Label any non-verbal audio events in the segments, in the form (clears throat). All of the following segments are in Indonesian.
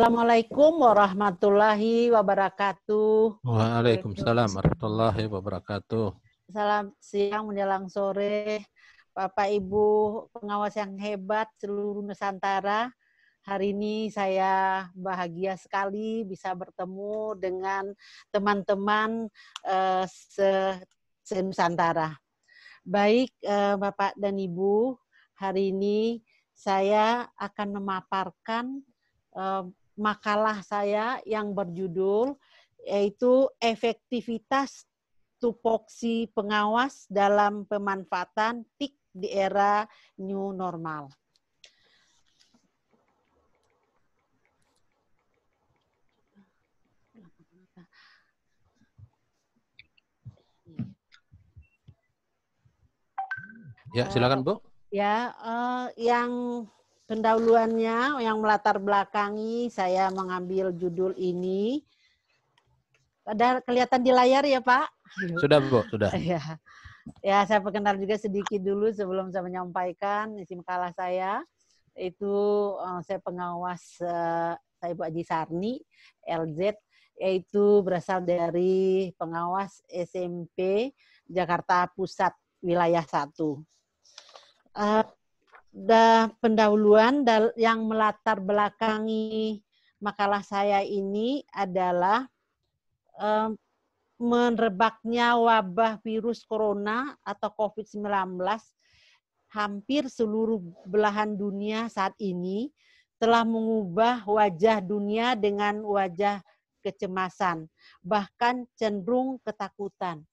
Assalamualaikum warahmatullahi wabarakatuh. Waalaikumsalam warahmatullahi wabarakatuh. Salam siang menjelang sore. Bapak Ibu pengawas yang hebat seluruh Nusantara. Hari ini saya bahagia sekali bisa bertemu dengan teman-teman uh, se, Nusantara. Baik uh, Bapak dan Ibu, hari ini saya akan memaparkan uh, makalah saya yang berjudul yaitu efektivitas tupoksi pengawas dalam pemanfaatan TIK di era new normal. Ya, silakan Bu. Eh, ya, uh, yang pendahuluannya yang melatar belakangi saya mengambil judul ini. Ada kelihatan di layar ya Pak? Sudah Bu, sudah. ya. ya, saya perkenal juga sedikit dulu sebelum saya menyampaikan isi makalah saya. Itu eh, saya pengawas eh, saya Bu Aji Sarni, LZ, yaitu berasal dari pengawas SMP Jakarta Pusat Wilayah 1 da, pendahuluan dal, yang melatar belakangi makalah saya ini adalah um, merebaknya wabah virus corona atau COVID-19 hampir seluruh belahan dunia saat ini telah mengubah wajah dunia dengan wajah kecemasan, bahkan cenderung ketakutan.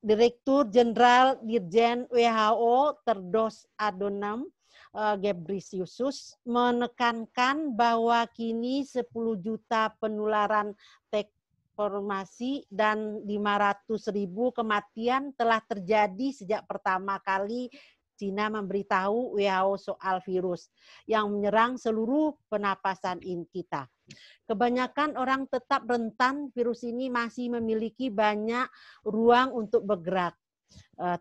Direktur Jenderal Dirjen WHO Terdos Adonam eh, Gebris menekankan bahwa kini 10 juta penularan informasi dan 500 ribu kematian telah terjadi sejak pertama kali Cina memberitahu WHO soal virus yang menyerang seluruh penapasan kita. Kebanyakan orang tetap rentan virus ini masih memiliki banyak ruang untuk bergerak. Eh,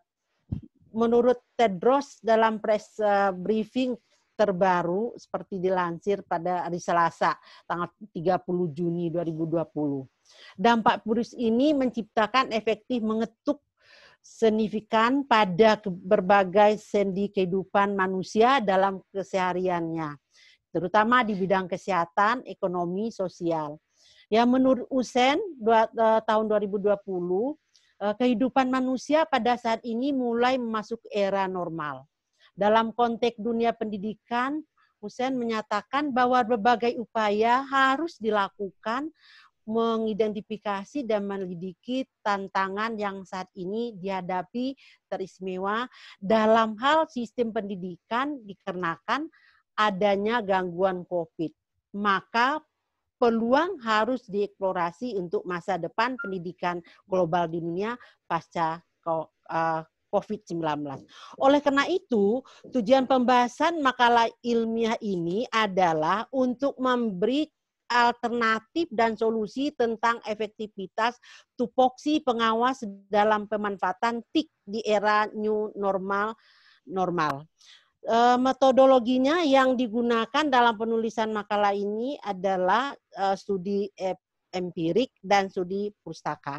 menurut Tedros dalam press eh, briefing terbaru seperti dilansir pada hari Selasa tanggal 30 Juni 2020. Dampak virus ini menciptakan efektif mengetuk signifikan pada berbagai sendi kehidupan manusia dalam kesehariannya terutama di bidang kesehatan, ekonomi, sosial. Ya menurut USEN eh, tahun 2020 eh, kehidupan manusia pada saat ini mulai masuk era normal. Dalam konteks dunia pendidikan, Usen menyatakan bahwa berbagai upaya harus dilakukan mengidentifikasi dan menyelidiki tantangan yang saat ini dihadapi teristimewa dalam hal sistem pendidikan dikarenakan adanya gangguan COVID. Maka peluang harus dieksplorasi untuk masa depan pendidikan global di dunia pasca eh, COVID-19. Oleh karena itu, tujuan pembahasan makalah ilmiah ini adalah untuk memberi alternatif dan solusi tentang efektivitas tupoksi pengawas dalam pemanfaatan TIK di era new normal normal. Eh, metodologinya yang digunakan dalam penulisan makalah ini adalah eh, studi empirik dan studi pustaka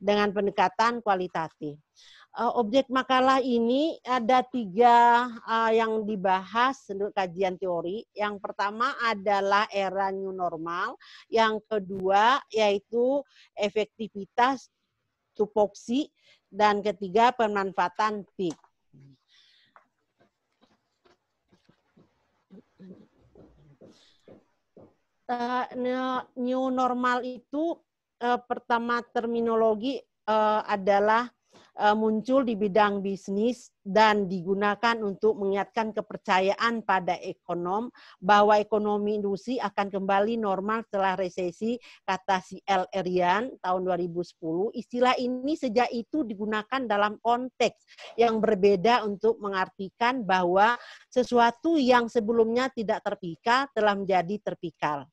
dengan pendekatan kualitatif. Eh, objek makalah ini ada tiga yang dibahas untuk kajian teori. Yang pertama adalah era new normal, yang kedua yaitu efektivitas tupoksi, dan ketiga pemanfaatan PIK. uh, new normal itu eh, pertama terminologi eh, adalah muncul di bidang bisnis dan digunakan untuk mengingatkan kepercayaan pada ekonom bahwa ekonomi industri akan kembali normal setelah resesi kata si L. Erian tahun 2010. Istilah ini sejak itu digunakan dalam konteks yang berbeda untuk mengartikan bahwa sesuatu yang sebelumnya tidak terpikal telah menjadi terpikal.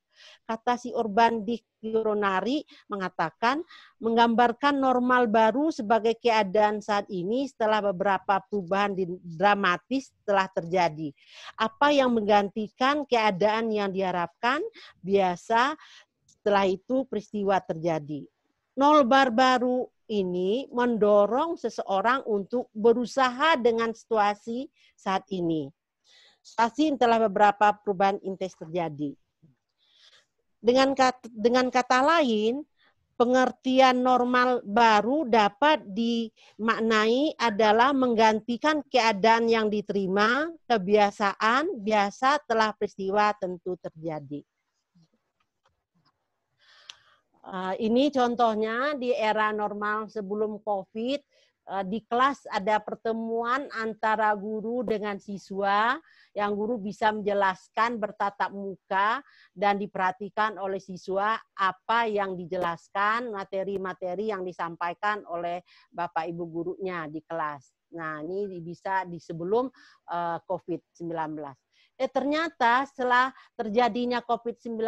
Kata si Urban di Kironari mengatakan menggambarkan normal baru sebagai keadaan saat ini setelah beberapa perubahan dramatis telah terjadi. Apa yang menggantikan keadaan yang diharapkan biasa setelah itu peristiwa terjadi. Bar baru ini mendorong seseorang untuk berusaha dengan situasi saat ini. Situasi telah beberapa perubahan intens terjadi. Dengan kata, dengan kata lain, pengertian normal baru dapat dimaknai adalah menggantikan keadaan yang diterima, kebiasaan biasa telah peristiwa tentu terjadi. Ah, ini contohnya di era normal sebelum COVID, Eh, di kelas ada pertemuan antara guru dengan siswa yang guru bisa menjelaskan bertatap muka dan diperhatikan oleh siswa apa yang dijelaskan materi-materi yang disampaikan oleh Bapak Ibu gurunya di kelas. Nah, ini bisa di sebelum eh, COVID-19. Eh ternyata setelah terjadinya COVID-19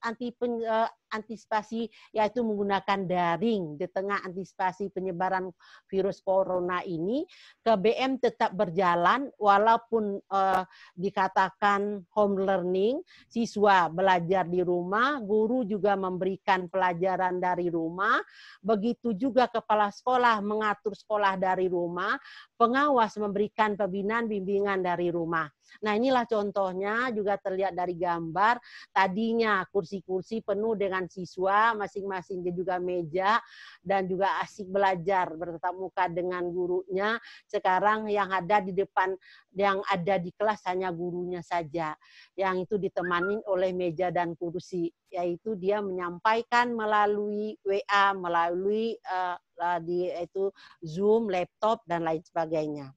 anti eh, antisipasi yaitu menggunakan daring di tengah antisipasi penyebaran virus corona ini KBM tetap berjalan walaupun eh, dikatakan home learning siswa belajar di rumah guru juga memberikan pelajaran dari rumah begitu juga kepala sekolah mengatur sekolah dari rumah pengawas memberikan pembinaan bimbingan dari rumah nah inilah contohnya juga terlihat dari gambar tadinya kursi-kursi penuh dengan dengan siswa masing-masing dia juga meja dan juga asik belajar bertatap muka dengan gurunya. Sekarang yang ada di depan yang ada di kelas hanya gurunya saja yang itu ditemani oleh meja dan kursi yaitu dia menyampaikan melalui WA, melalui uh, di itu Zoom, laptop dan lain sebagainya.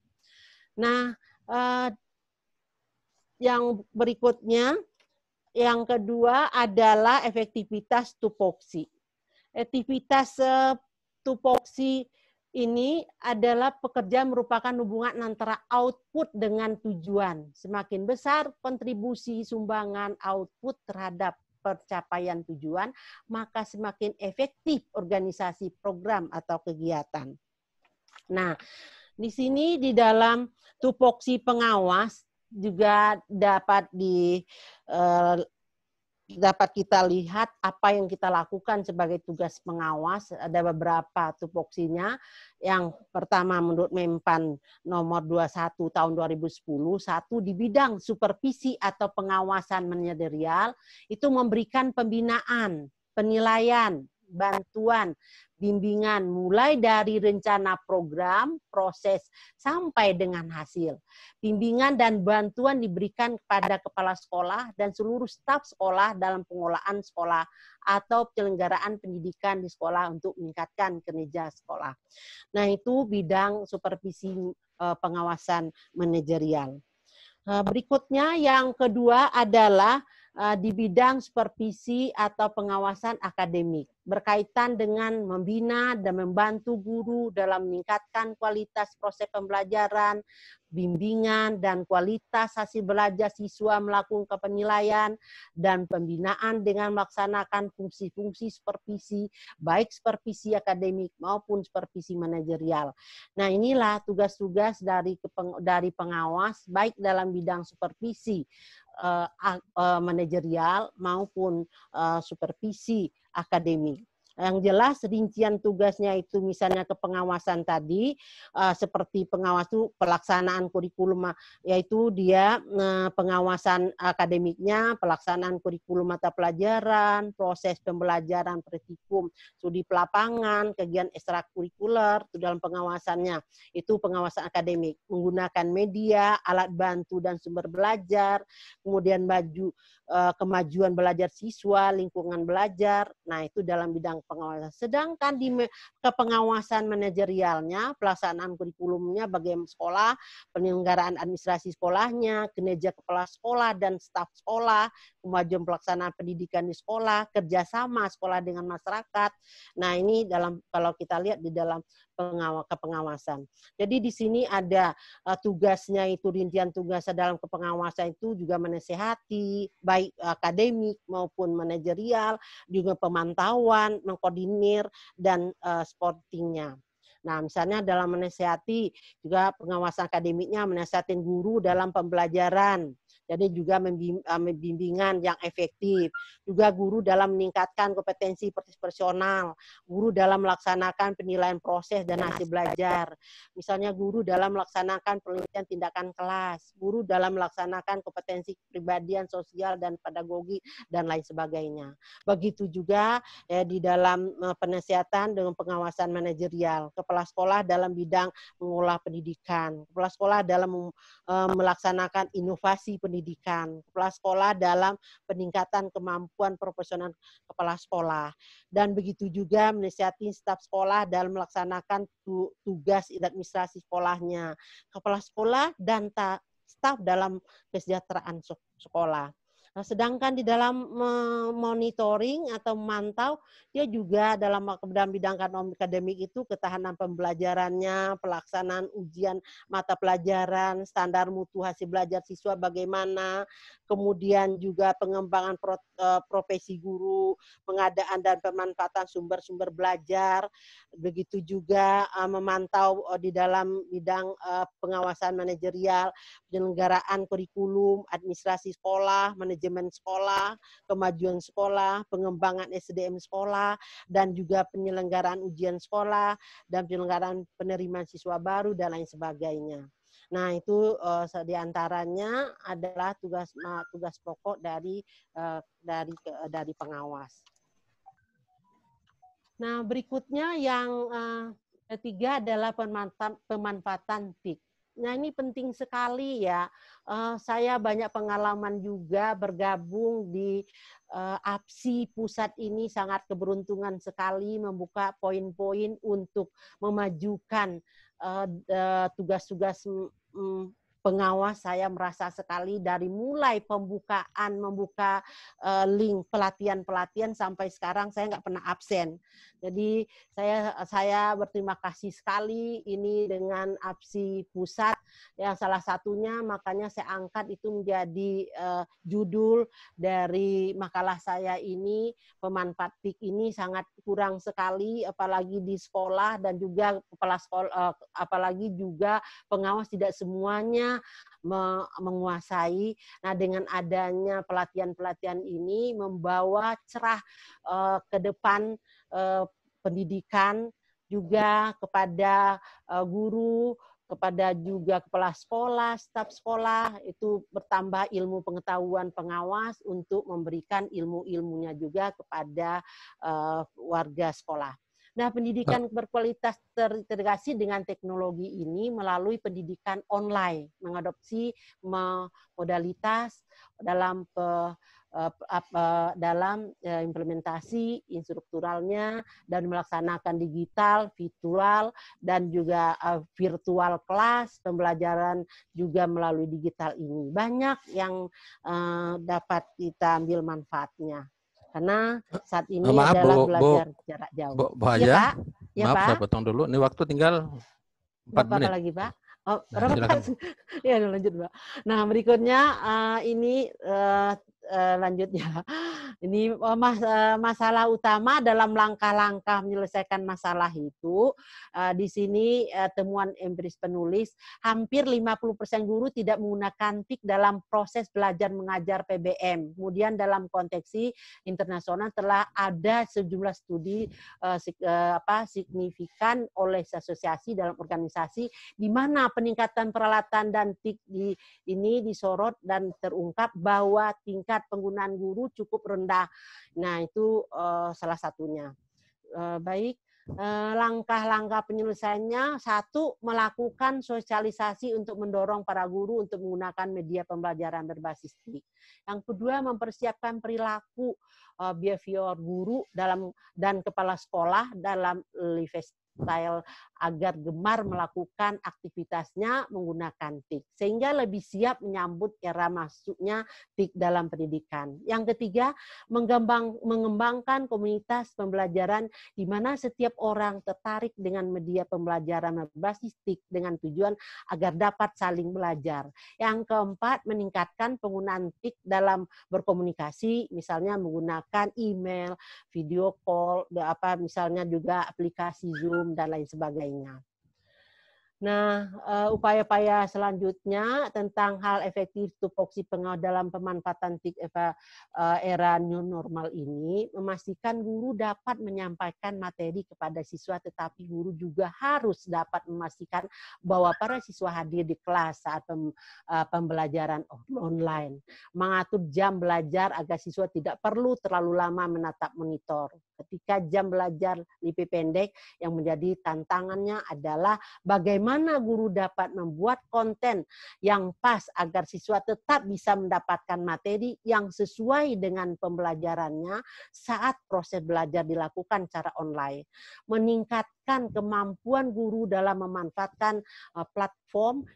Nah, uh, yang berikutnya yang kedua adalah efektivitas tupoksi. Efektivitas eh, tupoksi ini adalah pekerja merupakan hubungan antara output dengan tujuan. Semakin besar kontribusi sumbangan output terhadap pencapaian tujuan, maka semakin efektif organisasi program atau kegiatan. Nah, di sini di dalam tupoksi pengawas juga dapat di eh, dapat kita lihat apa yang kita lakukan sebagai tugas pengawas ada beberapa tupoksinya yang pertama menurut Mempan nomor 21 tahun 2010 satu di bidang supervisi atau pengawasan manajerial itu memberikan pembinaan penilaian bantuan bimbingan mulai dari rencana program, proses sampai dengan hasil. Bimbingan dan bantuan diberikan kepada kepala sekolah dan seluruh staf sekolah dalam pengolahan sekolah atau penyelenggaraan pendidikan di sekolah untuk meningkatkan kinerja sekolah. Nah, itu bidang supervisi eh, pengawasan manajerial. Eh, berikutnya yang kedua adalah Eh, di bidang supervisi atau pengawasan akademik berkaitan dengan membina dan membantu guru dalam meningkatkan kualitas proses pembelajaran, bimbingan dan kualitas hasil belajar siswa melakukan penilaian dan pembinaan dengan melaksanakan fungsi-fungsi supervisi baik supervisi akademik maupun supervisi manajerial. Nah, inilah tugas-tugas dari dari pengawas baik dalam bidang supervisi uh, uh, manajerial maupun uh, supervisi akademik yang jelas rincian tugasnya itu misalnya ke pengawasan tadi eh, seperti pengawas itu pelaksanaan kurikulum yaitu dia eh, pengawasan akademiknya, pelaksanaan kurikulum mata pelajaran, proses pembelajaran praktikum, studi pelapangan, kegiatan ekstrakurikuler itu dalam pengawasannya. Itu pengawasan akademik menggunakan media, alat bantu dan sumber belajar, kemudian baju Eh, kemajuan belajar siswa, lingkungan belajar. Nah, itu dalam bidang pengawasan. Sedangkan di kepengawasan manajerialnya, pelaksanaan kurikulumnya bagaimana sekolah, penyelenggaraan administrasi sekolahnya, kinerja kepala sekolah dan staf sekolah, kemajuan pelaksanaan pendidikan di sekolah, kerjasama sekolah dengan masyarakat. Nah, ini dalam kalau kita lihat di dalam pengawas kepengawasan. Jadi di sini ada eh, tugasnya itu rincian tugasnya dalam kepengawasan itu juga menasehati baik akademik maupun manajerial, juga pemantauan, mengkoordinir dan uh, sportingnya. Nah, misalnya dalam menasehati juga pengawasan akademiknya, menasehatin guru dalam pembelajaran, jadi juga eh, membimbingan yang efektif, juga guru dalam meningkatkan kompetensi personal, guru dalam melaksanakan penilaian proses dan hasil belajar, misalnya guru dalam melaksanakan penelitian tindakan kelas, guru dalam melaksanakan kompetensi pribadian sosial dan pedagogi dan lain sebagainya. Begitu juga ya, di dalam eh, penasihatan dengan pengawasan manajerial, kepala sekolah dalam bidang mengolah pendidikan, kepala sekolah dalam melaksanakan inovasi pendidikan pendidikan, kepala sekolah dalam peningkatan kemampuan profesional kepala sekolah. Dan begitu juga menasihati staf sekolah dalam melaksanakan tugas administrasi sekolahnya, kepala sekolah dan staf dalam kesejahteraan sekolah. Nah, sedangkan di dalam eh, monitoring atau memantau, dia juga dalam dalam bidang akademik itu ketahanan pembelajarannya, pelaksanaan ujian mata pelajaran, standar mutu hasil belajar siswa bagaimana, kemudian juga pengembangan eh, profesi guru, pengadaan dan pemanfaatan sumber-sumber belajar, begitu juga eh, memantau di dalam bidang pengawasan manajerial, penyelenggaraan kurikulum, administrasi sekolah, manajemen manajemen sekolah, kemajuan sekolah, pengembangan SDM sekolah, dan juga penyelenggaraan ujian sekolah, dan penyelenggaraan penerimaan siswa baru, dan lain sebagainya. Nah, itu uh, diantaranya adalah tugas uh, tugas pokok dari uh, dari uh, dari pengawas. Nah, berikutnya yang uh, ketiga adalah pemanfaatan, pemanfaatan TIK. Nah ini penting sekali ya. Uh, saya banyak pengalaman juga bergabung di uh, APSI pusat ini sangat keberuntungan sekali membuka poin-poin untuk memajukan eh, tugas-tugas uh, uh, pengawas saya merasa sekali dari mulai pembukaan membuka eh, link pelatihan-pelatihan sampai sekarang saya nggak pernah absen. Jadi saya saya berterima kasih sekali ini dengan APSI pusat yang salah satunya makanya saya angkat itu menjadi eh, judul dari makalah saya ini pemanfaatik ini sangat kurang sekali apalagi di sekolah dan juga kepala sekolah eh, apalagi juga pengawas tidak semuanya menguasai. Nah, dengan adanya pelatihan-pelatihan ini membawa cerah uh, ke depan uh, pendidikan juga kepada uh, guru, kepada juga kepala sekolah, staf sekolah itu bertambah ilmu pengetahuan pengawas untuk memberikan ilmu-ilmunya juga kepada uh, warga sekolah. Nah, pendidikan berkualitas terintegrasi dengan teknologi ini melalui pendidikan online, mengadopsi modalitas dalam pe, e, e, dalam e, implementasi instrukturalnya dan melaksanakan digital, virtual dan juga virtual kelas pembelajaran juga melalui digital ini. Banyak yang dapat kita ambil manfaatnya. Karena eh, saat ini eh, Maaf, adalah bo, belajar bo, jarak jauh. Bo, bo ya, Pak. Ya, Maaf, Pak. saya potong dulu. Ini waktu tinggal 4 Bapak menit. Apa lagi, Pak? Oh, nah, (laughs) ya lanjut, Pak. Nah, berikutnya uh, ini uh, Eh, lanjut lanjutnya. (laughs) Ini eh, eh, masalah utama dalam langkah-langkah menyelesaikan masalah itu di sini temuan empiris penulis hampir 50% guru tidak menggunakan TIK dalam proses belajar mengajar PBM. Kemudian dalam konteks internasional telah ada sejumlah studi apa signifikan oleh asosiasi dalam organisasi di mana peningkatan peralatan dan TIK di ini disorot dan terungkap bahwa tingkat tingkat penggunaan guru cukup rendah. Nah, itu uh, salah satunya. Uh, baik, eh, langkah-langkah penyelesaiannya satu melakukan sosialisasi untuk mendorong para guru untuk menggunakan media pembelajaran berbasis TIK. Yang kedua mempersiapkan perilaku behavior guru dalam dan kepala sekolah dalam lifestyle agar gemar melakukan aktivitasnya menggunakan TIK sehingga lebih siap menyambut era masuknya TIK dalam pendidikan. Yang ketiga, mengembang, mengembangkan komunitas pembelajaran di mana setiap orang tertarik dengan media pembelajaran berbasis TIK dengan tujuan agar dapat saling belajar. Yang keempat, meningkatkan penggunaan TIK dalam berkomunikasi misalnya menggunakan email, video call, apa misalnya juga aplikasi Zoom dan lain sebagainya. now. Nah, eh, upaya-upaya selanjutnya tentang hal efektif tupoksi pengawal dalam pemanfaatan TIK eh, eh, era new normal ini memastikan guru dapat menyampaikan materi kepada siswa tetapi guru juga harus dapat memastikan bahwa para siswa hadir di kelas saat pembelajaran online. Mengatur jam belajar agar siswa tidak perlu terlalu lama menatap monitor. Ketika jam belajar lebih pendek yang menjadi tantangannya adalah bagaimana bagaimana guru dapat membuat konten yang pas agar siswa tetap bisa mendapatkan materi yang sesuai dengan pembelajarannya saat proses belajar dilakukan secara online. Meningkat meningkatkan kemampuan guru dalam memanfaatkan uh, platform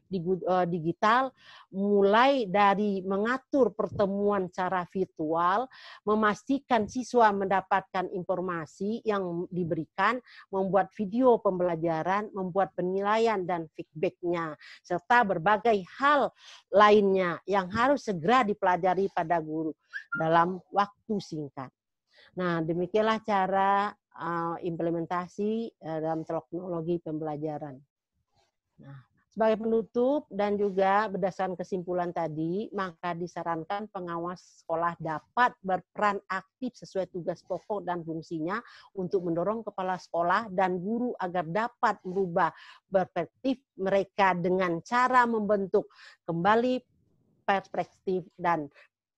uh, digital mulai dari mengatur pertemuan secara virtual, memastikan siswa mendapatkan informasi yang diberikan, membuat video pembelajaran, membuat penilaian dan feedbacknya, serta berbagai hal lainnya yang harus segera dipelajari pada guru dalam waktu singkat. Nah, demikianlah cara Eh, implementasi eh, dalam teknologi pembelajaran. Nah, sebagai penutup dan juga berdasarkan kesimpulan tadi, maka disarankan pengawas sekolah dapat berperan aktif sesuai tugas pokok dan fungsinya untuk mendorong kepala sekolah dan guru agar dapat merubah perspektif mereka dengan cara membentuk kembali perspektif dan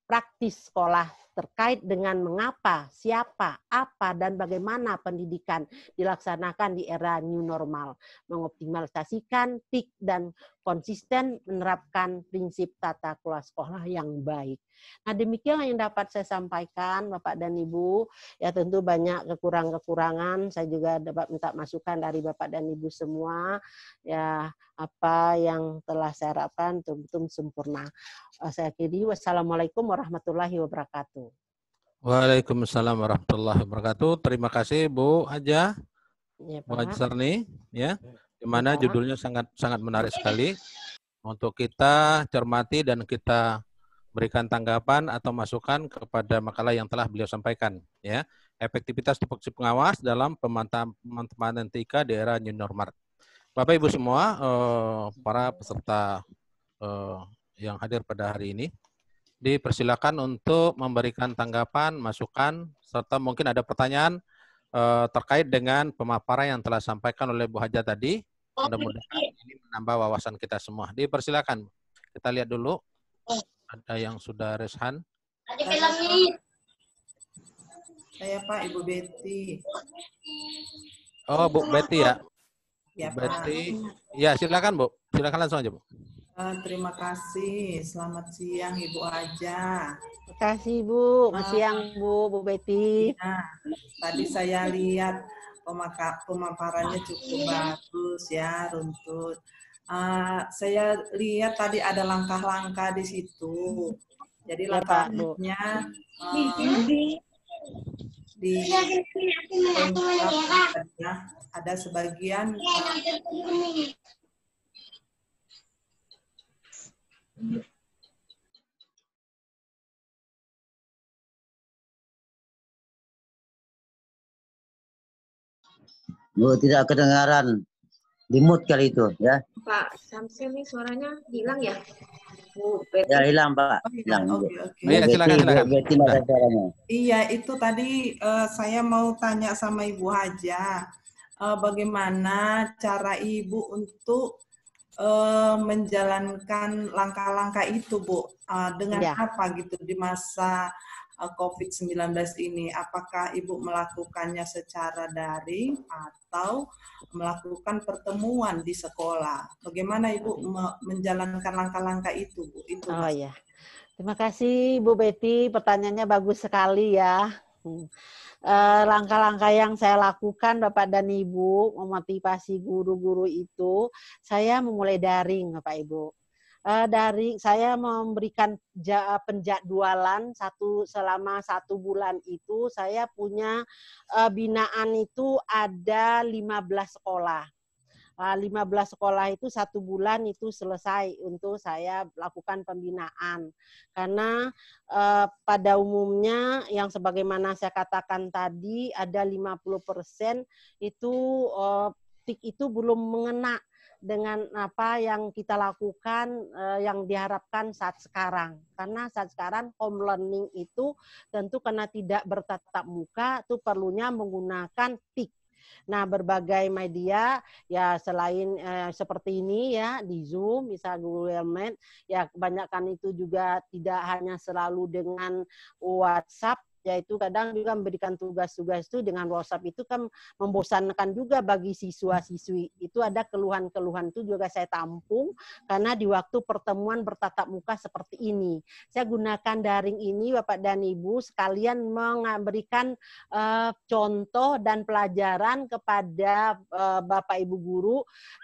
praktis sekolah terkait dengan mengapa, siapa, apa, dan bagaimana pendidikan dilaksanakan di era new normal, mengoptimalisasikan peak dan konsisten menerapkan prinsip tata kelola sekolah yang baik. Nah demikian yang dapat saya sampaikan Bapak dan Ibu. Ya tentu banyak kekurangan kekurangan Saya juga dapat minta masukan dari Bapak dan Ibu semua. Ya apa yang telah saya harapkan tentu sempurna. Eh, saya akhiri. Wassalamualaikum warahmatullahi wabarakatuh. Waalaikumsalam warahmatullahi wabarakatuh. Terima kasih Bu Aja, iya, Ya, Bu Sarni, ya. Di mana iya, judulnya sangat sangat menarik sekali untuk kita cermati dan kita berikan tanggapan atau masukan kepada makalah yang telah beliau sampaikan, ya. Efektivitas tupoksi pengawas dalam pemantauan tika di era new normal. Bapak Ibu semua, eh, para peserta eh, yang hadir pada hari ini, dipersilakan untuk memberikan tanggapan, masukan, serta mungkin ada pertanyaan eh, terkait dengan pemaparan yang telah disampaikan oleh Bu Haja tadi. Mudah-mudahan ini menambah wawasan kita semua. Dipersilakan. Kita lihat dulu. Ada yang sudah reshan. Ada filmnya. Saya Pak Ibu Betty. Oh, Bu Betty ya. ya Betty. Ya, silakan Bu. Silakan langsung aja Bu terima kasih. Selamat siang Ibu Aja. Terima kasih Bu. Selamat siang Bu, Bu Betty. Ya, tadi saya lihat pemaka, pemaparannya cukup bagus ya, runtut. Uh, saya lihat tadi ada langkah-langkah di situ. Jadi ya, langkahnya uh, di ada sebagian Bu, tidak kedengaran. Di kali itu, ya. Pak Samsul ini suaranya hilang ya? Bu, Betty. Ya, hilang, Pak. Oh, hilang. Okay, okay. Bu, ya, Betty, silakan, silakan. Betty, silakan. Iya, itu tadi uh, saya mau tanya sama Ibu Haja. Uh, eh, bagaimana cara Ibu untuk Eh, menjalankan langkah-langkah itu, Bu? Eh, dengan ya. apa gitu di masa uh, eh, COVID-19 ini? Apakah Ibu melakukannya secara daring atau melakukan pertemuan di sekolah? Bagaimana Ibu menjalankan langkah-langkah itu, Bu? Itu. Oh iya, Terima kasih Bu Betty, pertanyaannya bagus sekali ya. Hmm. Eh, langkah-langkah yang saya lakukan Bapak dan Ibu memotivasi guru-guru itu saya memulai daring Bapak Ibu uh, eh, dari saya memberikan ja, penjadwalan satu selama satu bulan itu saya punya uh, binaan itu ada 15 sekolah 15 ah, sekolah itu satu bulan itu selesai untuk saya lakukan pembinaan karena eh, pada umumnya yang sebagaimana saya katakan tadi ada 50% itu eh, tik itu belum mengena dengan apa yang kita lakukan eh, yang diharapkan saat sekarang. Karena saat sekarang home learning itu tentu karena tidak bertatap muka itu perlunya menggunakan TIK Nah, berbagai media ya selain eh, seperti ini ya di Zoom, misal Google Meet, ya kebanyakan itu juga tidak hanya selalu dengan WhatsApp yaitu kadang juga memberikan tugas-tugas itu dengan WhatsApp itu kan membosankan juga bagi siswa-siswi. Itu ada keluhan-keluhan itu juga saya tampung karena di waktu pertemuan bertatap muka seperti ini. Saya gunakan daring ini Bapak dan Ibu sekalian memberikan eh, contoh dan pelajaran kepada eh, Bapak Ibu guru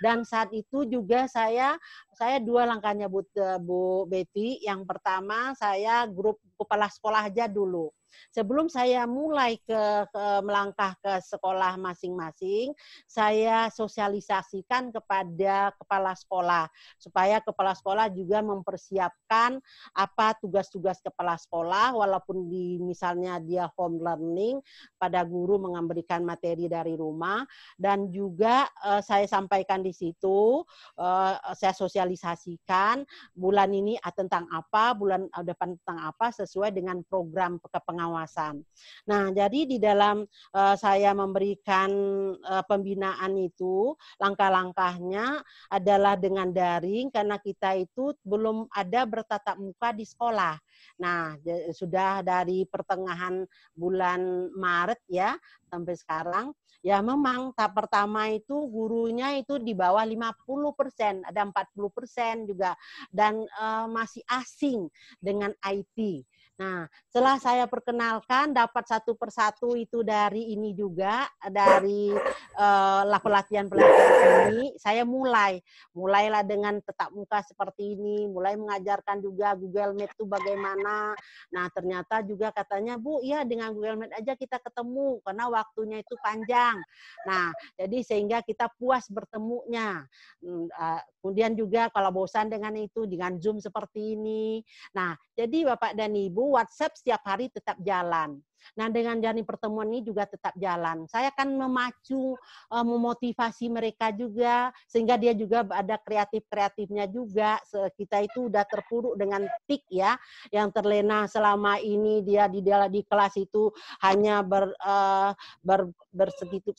dan saat itu juga saya saya dua langkahnya Bu, eh, Bu Betty. Yang pertama saya grup kepala sekolah aja dulu. Sebelum saya mulai ke, ke melangkah ke sekolah masing-masing, saya sosialisasikan kepada kepala sekolah supaya kepala sekolah juga mempersiapkan apa tugas-tugas kepala sekolah walaupun di misalnya dia home learning pada guru memberikan materi dari rumah dan juga eh, saya sampaikan di situ eh, saya sosialisasikan bulan ini ah, tentang apa, bulan eh, depan tentang apa sesuai dengan program kepengen pengawasan. Nah, jadi di dalam uh, saya memberikan uh, pembinaan itu, langkah-langkahnya adalah dengan daring karena kita itu belum ada bertatap muka di sekolah. Nah, sudah dari pertengahan bulan Maret ya sampai sekarang ya memang tahap pertama itu gurunya itu di bawah 50%, ada 40% juga dan uh, masih asing dengan IT. Nah, setelah saya perkenalkan dapat satu persatu itu dari ini juga dari uh, eh, pelatihan pelatihan ini, saya mulai mulailah dengan tetap muka seperti ini, mulai mengajarkan juga Google Meet itu bagaimana. Nah, ternyata juga katanya Bu, ya dengan Google Meet aja kita ketemu karena waktunya itu panjang. Nah, jadi sehingga kita puas bertemunya. Hmm, eh, kemudian juga kalau bosan dengan itu dengan Zoom seperti ini. Nah, jadi Bapak dan Ibu WhatsApp setiap hari tetap jalan. Nah, dengan jalan pertemuan ini juga tetap jalan. Saya akan memacu, eh, memotivasi mereka juga, sehingga dia juga ada kreatif-kreatifnya juga. Kita itu udah terpuruk dengan tik ya, yang terlena selama ini dia di, dalam di kelas itu hanya ber, uh, ber,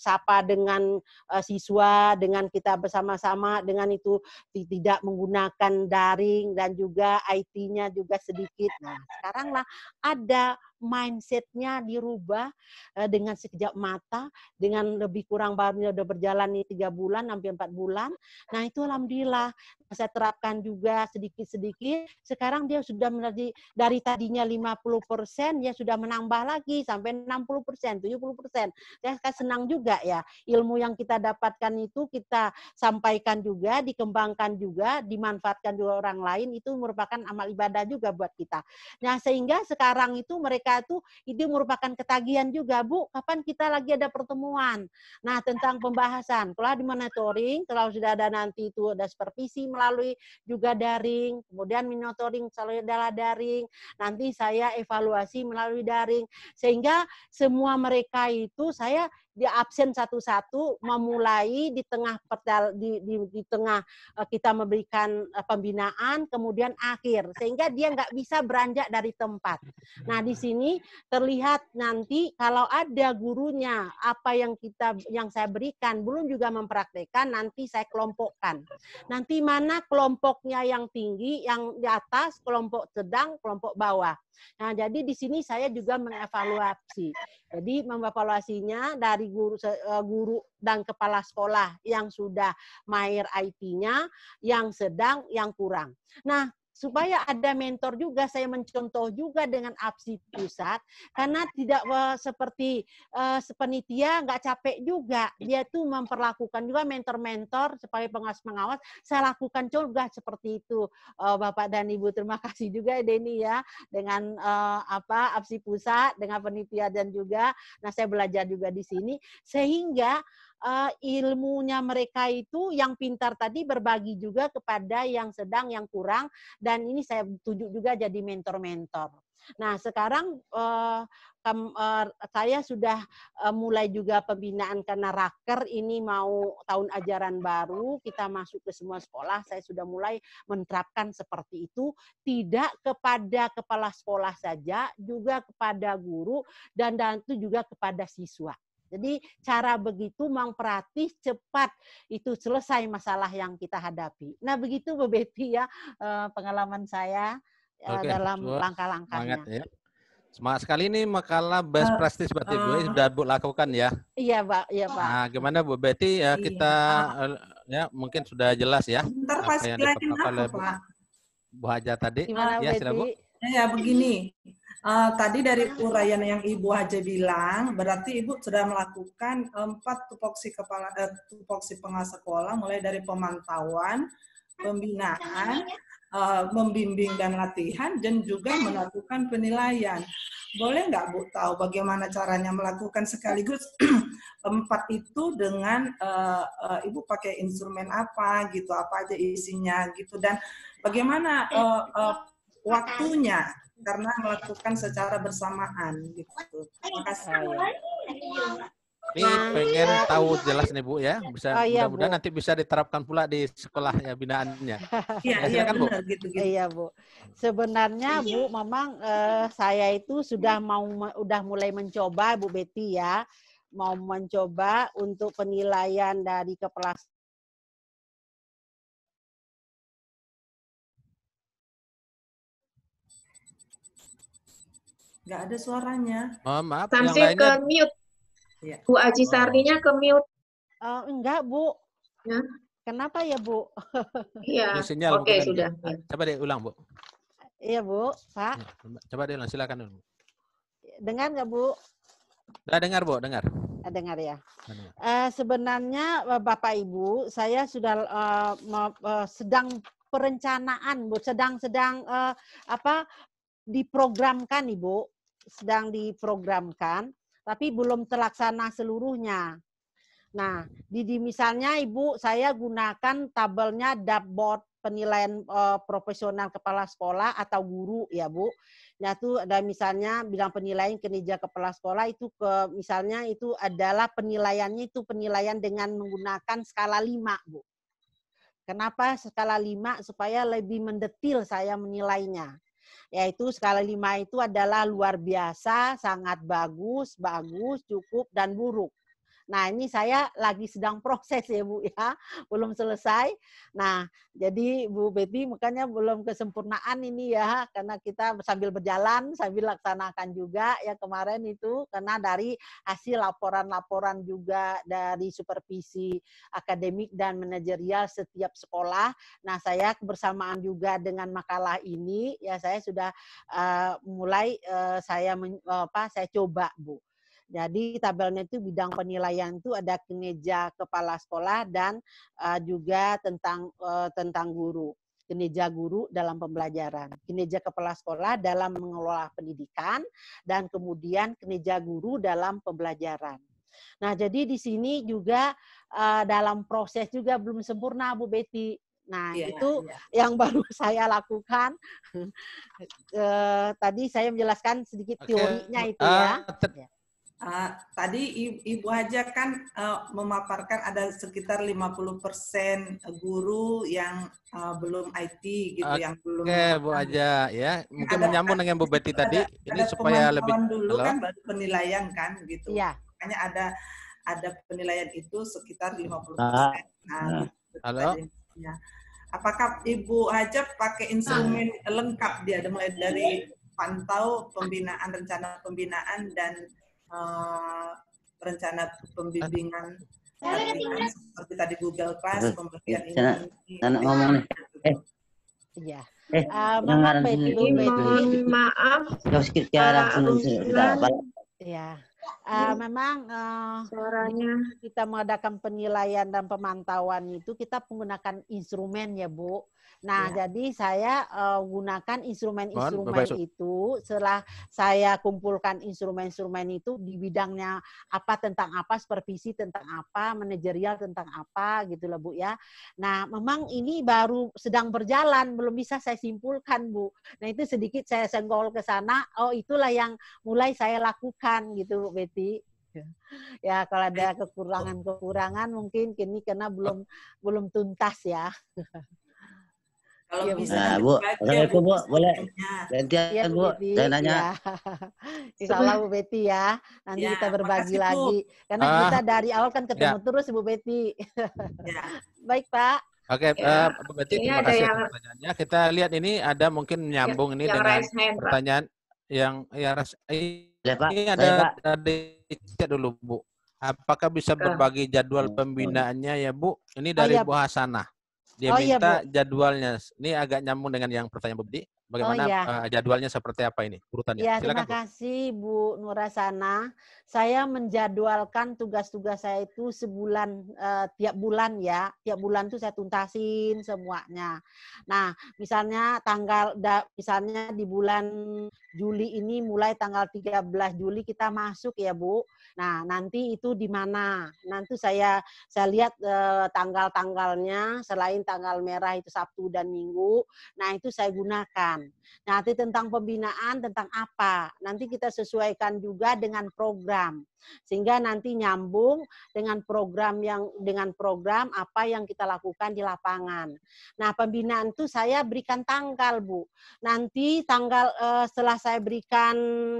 sapa dengan eh, siswa, dengan kita bersama-sama, dengan itu tidak menggunakan daring dan juga IT-nya juga sedikit. Nah, sekaranglah ada mindsetnya dirubah eh, dengan sekejap mata, dengan lebih kurang barunya udah berjalan nih tiga bulan, hampir empat bulan. Nah itu alhamdulillah saya terapkan juga sedikit-sedikit. Sekarang dia sudah menjadi dari tadinya 50 persen, ya sudah menambah lagi sampai 60 persen, 70 persen. Saya kan senang juga ya ilmu yang kita dapatkan itu kita sampaikan juga, dikembangkan juga, dimanfaatkan juga orang lain itu merupakan amal ibadah juga buat kita. Nah sehingga sekarang itu mereka mereka itu itu merupakan ketagihan juga, Bu. Kapan kita lagi ada pertemuan? Nah, tentang pembahasan. telah di monitoring, kalau sudah ada nanti itu ada supervisi melalui juga daring, kemudian monitoring selalu adalah daring. Nanti saya evaluasi melalui daring sehingga semua mereka itu saya di absen satu-satu memulai di tengah pedal, di, di, di tengah eh, kita memberikan eh, pembinaan kemudian akhir sehingga dia nggak bisa beranjak dari tempat. Nah di sini terlihat nanti kalau ada gurunya apa yang kita yang saya berikan belum juga mempraktekkan nanti saya kelompokkan. Nanti mana kelompoknya yang tinggi yang di atas kelompok sedang kelompok bawah. Nah jadi di sini saya juga mengevaluasi. Jadi mengevaluasinya dari guru e, guru dan kepala sekolah yang sudah mahir IT-nya, yang sedang, yang kurang. Nah, supaya ada mentor juga saya mencontoh juga dengan absi pusat karena tidak eh, seperti uh, sepenitia nggak capek juga dia tuh memperlakukan juga mentor-mentor sebagai pengawas-pengawas saya lakukan juga seperti itu uh, Bapak dan Ibu terima (laughs) kasih juga Deni ya dengan uh, apa absi pusat dengan penitia dan juga nah saya belajar juga di sini sehingga uh, ilmunya mereka itu yang pintar tadi berbagi juga kepada yang sedang, yang kurang. Dan ini saya tunjuk juga jadi mentor-mentor. Nah, sekarang eh, eh, saya sudah mulai juga pembinaan karena raker ini mau tahun ajaran baru, kita masuk ke semua sekolah, saya sudah mulai menerapkan seperti itu, tidak kepada kepala sekolah saja, juga kepada guru dan itu juga kepada siswa. Jadi cara begitu praktis cepat itu selesai masalah yang kita hadapi. Nah begitu Bu Betty ya eh, pengalaman saya eh, Oke, dalam langkah-langkahnya. Semangat ya. Semangat sekali ini makalah best eh, practice buat ibu uh, ya, sudah Bu lakukan ya. Iya Pak, iya Pak. Nah, gimana Bu Betty ya iya. kita iya. ya mungkin sudah jelas ya Bentar, apa yang oleh Bu Haja tadi. Gimana, ya, Betty? Silah, Bu. Ya begini, Uh, tadi dari uraian yang Ibu Haja bilang, berarti Ibu sudah melakukan empat tupoksi kepala eh, tupoksi pengasuh sekolah mulai dari pemantauan, pembinaan, uh, membimbing dan latihan dan juga melakukan penilaian. Boleh nggak Bu tahu bagaimana caranya melakukan sekaligus (clears throat) empat itu dengan uh, uh, Ibu pakai instrumen apa gitu, apa aja isinya gitu dan bagaimana uh, uh, waktunya karena melakukan secara bersamaan gitu. Terima kasih. ya. Ini pengen tahu jelas nih Bu ya, bisa oh, iya, mudah-mudahan nanti bisa diterapkan pula di sekolahnya binaannya. Iya, iya kan, benar gitu, gitu. Iya Bu. Sebenarnya iya. Bu, memang uh, saya itu sudah mau udah mulai mencoba Bu Betty ya, mau mencoba untuk penilaian dari kepala Nggak ada suaranya. Oh, maaf, Samsi yang iya. ke mute. Ya. Bu Aji oh. Eh, Sarninya ke mute. Uh, enggak, Bu. Ya. Kenapa ya, Bu? (laughs) Iya. Oke, sudah. Ya. Coba deh ulang, Bu. Iya, Bu. Pak. Iya, coba deh ulang, silakan dulu. Dengar nggak, Bu? Nah, dengar, Bu. Dengar ah, dengar ya. Uh, sebenarnya eh, Bapak Ibu, saya sudah uh, sedang perencanaan, Bu, sedang-sedang uh, apa diprogramkan, Ibu sedang diprogramkan, tapi belum terlaksana seluruhnya. Nah, di, misalnya Ibu saya gunakan tabelnya dashboard penilaian e, profesional kepala sekolah atau guru ya Bu. Nah, itu ada misalnya bilang penilaian kinerja kepala sekolah itu ke misalnya itu adalah penilaiannya itu penilaian dengan menggunakan skala 5, Bu. Kenapa skala 5 supaya lebih mendetil saya menilainya yaitu skala lima itu adalah luar biasa, sangat bagus, bagus, cukup, dan buruk. Nah, ini saya lagi sedang proses ya, Bu ya. Belum selesai. Nah, jadi Bu Betty makanya belum kesempurnaan ini ya karena kita sambil berjalan, sambil laksanakan juga ya kemarin itu karena dari hasil laporan-laporan juga dari supervisi akademik dan manajerial setiap sekolah. Nah, saya bersamaan juga dengan makalah ini ya saya sudah uh, mulai uh, saya men, apa saya coba, Bu jadi tabelnya itu bidang penilaian itu ada kinerja kepala sekolah dan uh, juga tentang uh, tentang guru kinerja guru dalam pembelajaran, kinerja kepala sekolah dalam mengelola pendidikan, dan kemudian kinerja guru dalam pembelajaran. Nah, jadi di sini juga uh, dalam proses juga belum sempurna, Bu Betty. Nah, yeah, itu yeah. yang (laughs) baru saya lakukan. uh, tadi saya menjelaskan sedikit okay. teorinya itu uh, ya. Iya. Uh, tadi Ibu Haja kan uh, memaparkan ada sekitar 50% guru yang uh, belum IT gitu Oke, yang belum Oke, Bu Haja ya. Mungkin menyambung kan dengan Bu Betty ada, tadi ada, ini ada supaya lebih dulu Halo? kan baru penilaian kan gitu. Iya. Makanya ada ada penilaian itu sekitar 50%. Ah. Nah, nah gitu, Halo. Ya. Apakah Ibu Haja pakai instrumen ah. lengkap dia mulai dari pantau pembinaan rencana pembinaan dan uh, rencana pembimbingan seperti tadi Google Class pembagian iya, ini. Anak ngomong nih. Gitu. Eh. Iya. Eh, eh maaf, eh, langsung kita Ya, uh, memang uh, suaranya kita mengadakan penilaian dan pemantauan itu kita menggunakan instrumen ya Bu Nah, ya. jadi saya uh, gunakan instrumen-instrumen itu setelah saya kumpulkan instrumen-instrumen itu di bidangnya apa tentang apa, supervisi tentang apa, manajerial tentang apa gitu lah Bu ya. Nah, memang ini baru sedang berjalan, belum bisa saya simpulkan Bu. Nah, itu sedikit saya senggol ke sana, oh itulah yang mulai saya lakukan gitu Bu Betty iya. ya kalau ada iya. kekurangan-kekurangan mungkin kini karena belum belum tuntas ya (laughs) Kalau ya, bisa. Nah, Bu, itu, ya, Bu. Boleh. Nanti ya, iya, Bu, saya nanya. Ya. (laughs) Insya Allah, Bu Betty ya. Nanti ya, kita berbagi makasih, lagi. Karena ah. kita dari awal kan ketemu ya. terus, Bu Betty. ya. (laughs) Baik, Pak. Oke, okay, ya. uh, eh, Bu Betty, ini iya, terima kasih yang... pertanyaannya. Kita lihat ini ada mungkin menyambung iya, ya, ini dengan hand, pertanyaan Pak. yang ya ras ya, Pak. ini ada dari chat dulu Bu. Apakah bisa berbagi jadwal pembinaannya ya Bu? Ini oh, dari oh, ya. Bu Hasanah. Dia oh, iya, minta iya, jadwalnya. Ini agak nyambung dengan yang pertanyaan Bu Oh, Bagaimana oh, iya. Eh, jadwalnya seperti apa ini urutannya? Ya, Silakan, terima kasih Bu Nurasana. Saya menjadwalkan tugas-tugas saya itu sebulan uh, tiap bulan ya. Tiap bulan tuh saya tuntasin semuanya. Nah, misalnya tanggal da, misalnya di bulan Juli ini mulai tanggal 13 Juli kita masuk ya, Bu. Nah, nanti itu di mana? Nanti saya saya lihat uh, tanggal-tanggalnya selain tanggal merah itu Sabtu dan Minggu. Nah, itu saya gunakan pembinaan. Nanti tentang pembinaan tentang apa, nanti kita sesuaikan juga dengan program. Sehingga nanti nyambung dengan program yang dengan program apa yang kita lakukan di lapangan. Nah, pembinaan itu saya berikan tanggal, Bu. Nanti tanggal eh, setelah saya berikan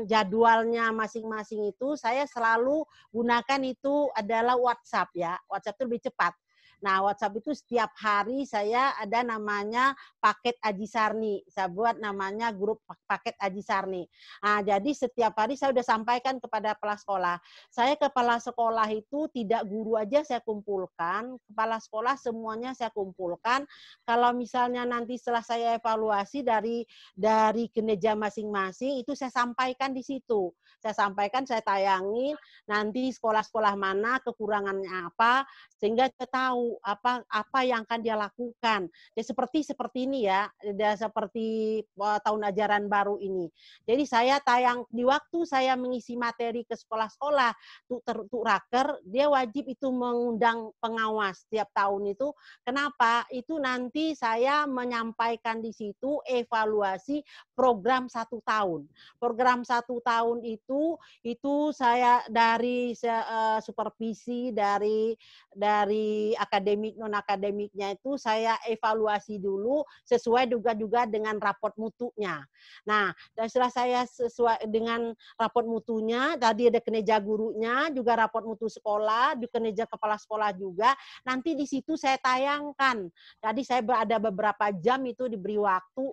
jadwalnya masing-masing itu, saya selalu gunakan itu adalah WhatsApp ya. WhatsApp itu lebih cepat Nah, WhatsApp itu setiap hari saya ada namanya paket Aji Sarni. Saya buat namanya grup paket Aji Sarni. Nah, jadi setiap hari saya sudah sampaikan kepada kepala sekolah. Saya kepala sekolah itu tidak guru aja saya kumpulkan, kepala sekolah semuanya saya kumpulkan. Kalau misalnya nanti setelah saya evaluasi dari dari kinerja masing-masing itu saya sampaikan di situ. Saya sampaikan, saya tayangin nanti sekolah-sekolah mana kekurangannya apa sehingga saya tahu apa apa yang akan dia lakukan. Ya seperti seperti ini ya, dia ya, seperti eh, tahun ajaran baru ini. Jadi saya tayang di waktu saya mengisi materi ke sekolah-sekolah untuk untuk raker, dia wajib itu mengundang pengawas setiap tahun itu. Kenapa? Itu nanti saya menyampaikan di situ evaluasi program satu tahun. Program satu tahun itu itu saya dari uh, supervisi dari dari akan akademik non akademiknya itu saya evaluasi dulu sesuai juga-juga dengan raport mutunya. Nah, dan setelah saya sesuai dengan raport mutunya, tadi ada kinerja gurunya, juga raport mutu sekolah, juga kinerja kepala sekolah juga. Nanti di situ saya tayangkan. tadi saya berada beberapa jam itu diberi waktu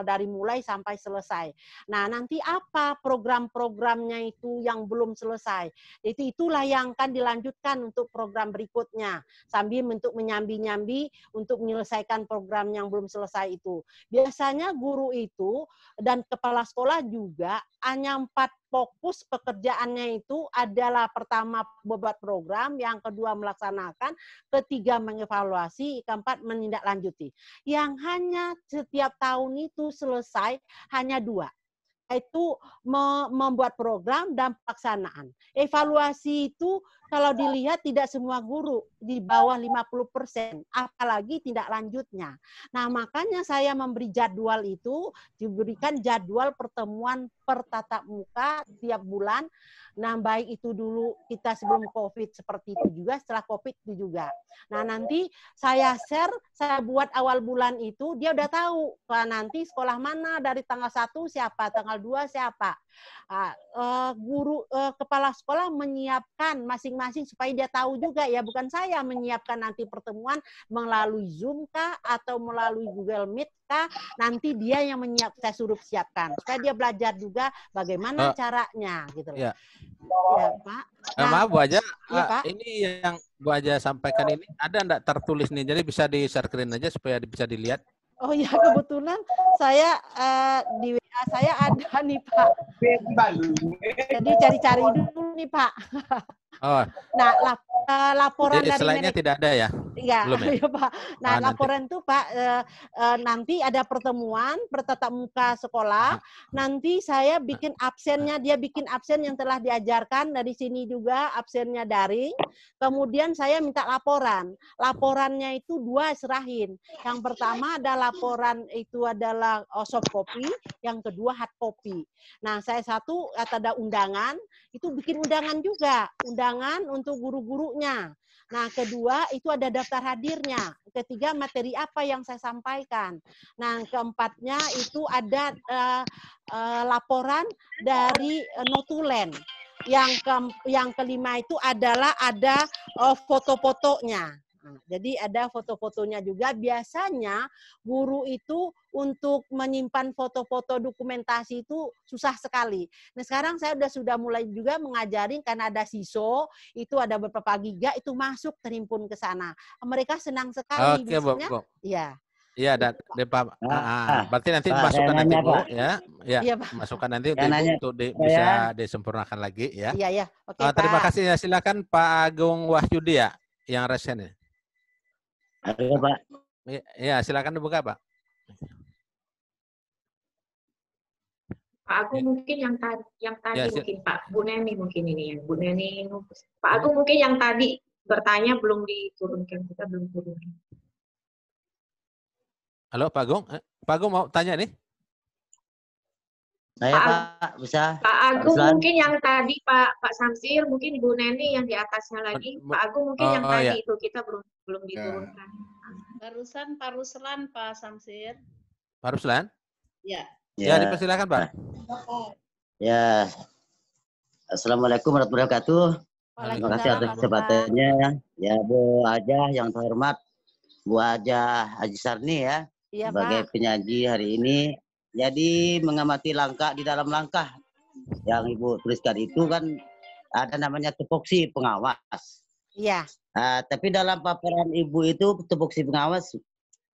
dari mulai sampai selesai. Nah, nanti apa program-programnya itu yang belum selesai? Itu itu layangkan dilanjutkan untuk program berikutnya sambil tim untuk menyambi-nyambi untuk menyelesaikan program yang belum selesai itu. Biasanya guru itu dan kepala sekolah juga hanya empat fokus pekerjaannya itu adalah pertama membuat program, yang kedua melaksanakan, ketiga mengevaluasi, keempat menindaklanjuti. Yang hanya setiap tahun itu selesai hanya dua itu membuat program dan pelaksanaan. Evaluasi itu kalau dilihat tidak semua guru di bawah 50%, apalagi tindak lanjutnya. Nah, makanya saya memberi jadwal itu, diberikan jadwal pertemuan pertatap muka tiap bulan. Nah, baik itu dulu kita sebelum COVID seperti itu juga, setelah COVID itu juga. Nah, nanti saya share, saya buat awal bulan itu, dia udah tahu nah, nanti sekolah mana dari tanggal 1 siapa, tanggal 2 siapa. Uh, guru eh, kepala sekolah menyiapkan masing-masing masing supaya dia tahu juga ya bukan saya menyiapkan nanti pertemuan melalui Zoom kah atau melalui Google Meet kah nanti dia yang menyiap saya suruh siapkan supaya dia belajar juga bagaimana uh, caranya gitu loh. Ya. ya Pak. Eh, nah, maaf Bu Aja, ya, Pak. ini yang Bu Aja sampaikan ini ada enggak tertulis nih jadi bisa di share screen aja supaya bisa dilihat. Oh ya kebetulan saya uh, di WA saya ada nih Pak. Jadi cari-cari dulu nih Pak. (laughs) Oh. Nah, lap, uh, laporan Jadi, dari manajemen. tidak ada ya? Iya, ya, (laughs) iya, Pak. Nah, ah, laporan itu Pak uh, uh, nanti ada pertemuan bertatap muka sekolah. Ah. Nanti saya ah. bikin absennya, dia bikin absen yang telah diajarkan dari sini juga absennya daring. Kemudian saya minta laporan. Laporannya itu dua serahin. Yang pertama ada laporan itu adalah oh, soft copy, yang kedua hard copy. Nah, saya satu kata ada undangan, itu bikin undangan juga. Undangan undangan untuk guru-gurunya. Nah, kedua itu ada daftar hadirnya. Ketiga materi apa yang saya sampaikan. Nah, keempatnya itu ada uh, uh, laporan dari uh, notulen. Yang ke yang kelima itu adalah ada uh, foto-fotonya. Nah, jadi ada foto-fotonya juga. Biasanya guru itu untuk menyimpan foto-foto dokumentasi itu susah sekali. Nah sekarang saya sudah sudah mulai juga mengajari karena ada siso itu ada beberapa giga itu masuk terhimpun ke sana. Mereka senang sekali. Oke, bu. Iya. Iya, dan gitu, depan. Ah ah. ah, ah, berarti nanti Pak, masukkan nanti Bu ya. ya. iya, Pak. masukkan nanti untuk, untuk di, bisa disempurnakan lagi ya. Iya, ya. Oke, uh, terima kasih ya. Silakan Pak Agung Wahyudi ya yang resennya. Ada Pak. Ya, silakan dibuka Pak. Pak Agung ya. mungkin yang tadi yang tadi ya, mungkin Pak Bu Neni mungkin ini ya Bu Neni Pak Agung iya. mungkin yang tadi bertanya belum diturunkan kita belum turunkan. Halo Pak Agung, eh, Pak Agung mau tanya nih? Saya Pak, Pak bisa. Pak Agung Pak mungkin yang tadi Pak Pak Samsir mungkin Bu Neni yang di atasnya lagi. Pak Agung mungkin oh, yang oh, tadi ya. itu kita belum belum nah. diturunkan. Ya. Barusan Paruslan Pak Samsir. Paruslan? Ya. Ya, ya dipersilakan Pak. Nah. Ya. Assalamualaikum warahmatullahi wabarakatuh. Terima kasih atas kesempatannya. Ya Bu Aja yang terhormat Bu Aja Haji Sarni ya. ya sebagai Pak. penyaji hari ini. Jadi mengamati langkah di dalam langkah yang Ibu tuliskan itu kan ada namanya tupoksi pengawas. Iya. Ah, tapi dalam paparan ibu itu tupoksi pengawas